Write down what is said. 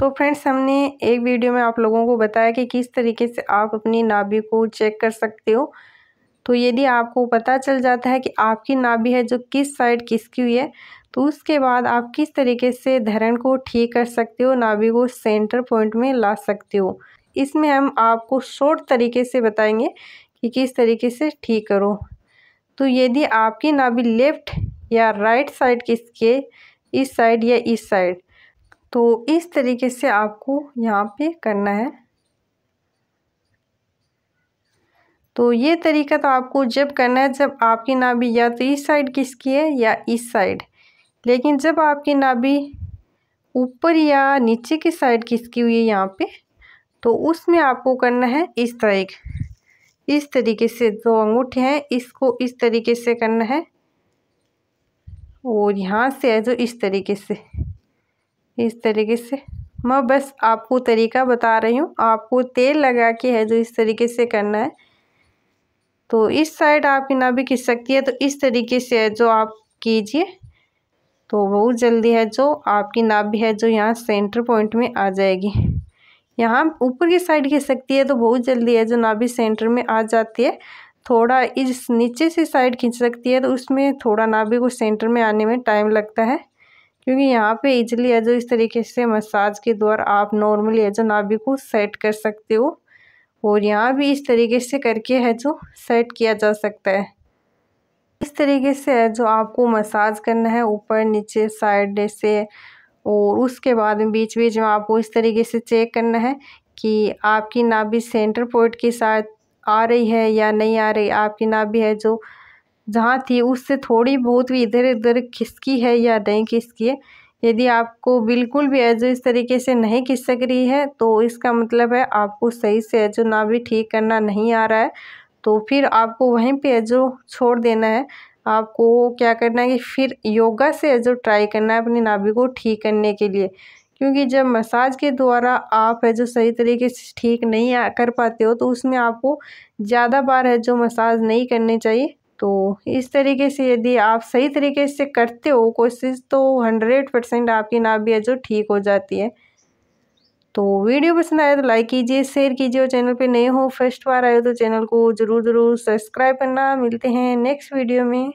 तो फ्रेंड्स हमने एक वीडियो में आप लोगों को बताया कि किस तरीके से आप अपनी नाभि को चेक कर सकते हो तो यदि आपको पता चल जाता है कि आपकी नाभि है जो किस साइड किसकी हुई है तो उसके बाद आप किस तरीके से धरण को ठीक कर सकते हो नाभि को सेंटर पॉइंट में ला सकते हो इसमें हम आपको शॉर्ट तरीके से बताएंगे कि किस तरीके से ठीक करो तो यदि आपकी नाभि लेफ्ट या राइट साइड किसके इस साइड या इस साइड तो इस तरीके से आपको यहाँ पे करना है तो ये तरीका तो आपको जब करना है जब आपकी नाभि या तो इस साइड किसकी है या इस साइड लेकिन जब आपकी नाभि ऊपर या नीचे की साइड किसकी हुई है यहाँ पे तो उसमें आपको करना है इस तरीक इस तरीके से जो अंगूठे हैं इसको इस तरीके से करना है और यहाँ से है जो इस तरीके से इस तरीके से मैं बस आपको तरीका बता रही हूँ आपको तेल लगा के है जो इस तरीके से करना है तो इस साइड आपकी नाभि खींच सकती है तो इस तरीके से है जो आप कीजिए तो बहुत जल्दी है जो आपकी नाभि है जो यहाँ सेंटर पॉइंट में आ जाएगी यहाँ ऊपर की साइड खींच सकती है तो बहुत जल्दी है जो नाभि सेंटर में आ जाती है थोड़ा इस नीचे से साइड खींच सकती है तो उसमें थोड़ा नाभि को सेंटर में आने में टाइम लगता है क्योंकि यहाँ पे इजली है जो इस तरीके से मसाज के द्वारा आप नॉर्मली है जो नाभि को सेट कर सकते हो और यहाँ भी इस तरीके से करके है जो सेट किया जा सकता है इस तरीके से है जो आपको मसाज करना है ऊपर नीचे साइड से और उसके बाद में बीच बीच में आपको इस तरीके से चेक करना है कि आपकी नाभि सेंटर पॉइंट के साथ आ रही है या नहीं आ रही आपकी नाभि है जो जहाँ थी उससे थोड़ी बहुत भी इधर उधर खिसकी है या नहीं खिसकी है यदि आपको बिल्कुल भी एजो इस तरीके से नहीं खिसक रही है तो इसका मतलब है आपको सही से एजो ना भी ठीक करना नहीं आ रहा है तो फिर आपको वहीं पे एजो छोड़ देना है आपको क्या करना है कि फिर योगा से एजो ट्राई करना है अपनी नाभि को ठीक करने के लिए क्योंकि जब मसाज के द्वारा आप है जो सही तरीके से ठीक नहीं कर पाते हो तो उसमें आपको ज़्यादा बार है जो मसाज नहीं करनी चाहिए तो इस तरीके से यदि आप सही तरीके से करते हो कोशिश तो हंड्रेड परसेंट आपकी नाभि है जो ठीक हो जाती है तो वीडियो पसंद आए तो लाइक कीजिए शेयर कीजिए और चैनल पे नए हो फर्स्ट बार आए तो चैनल को ज़रूर ज़रूर सब्सक्राइब करना मिलते हैं नेक्स्ट वीडियो में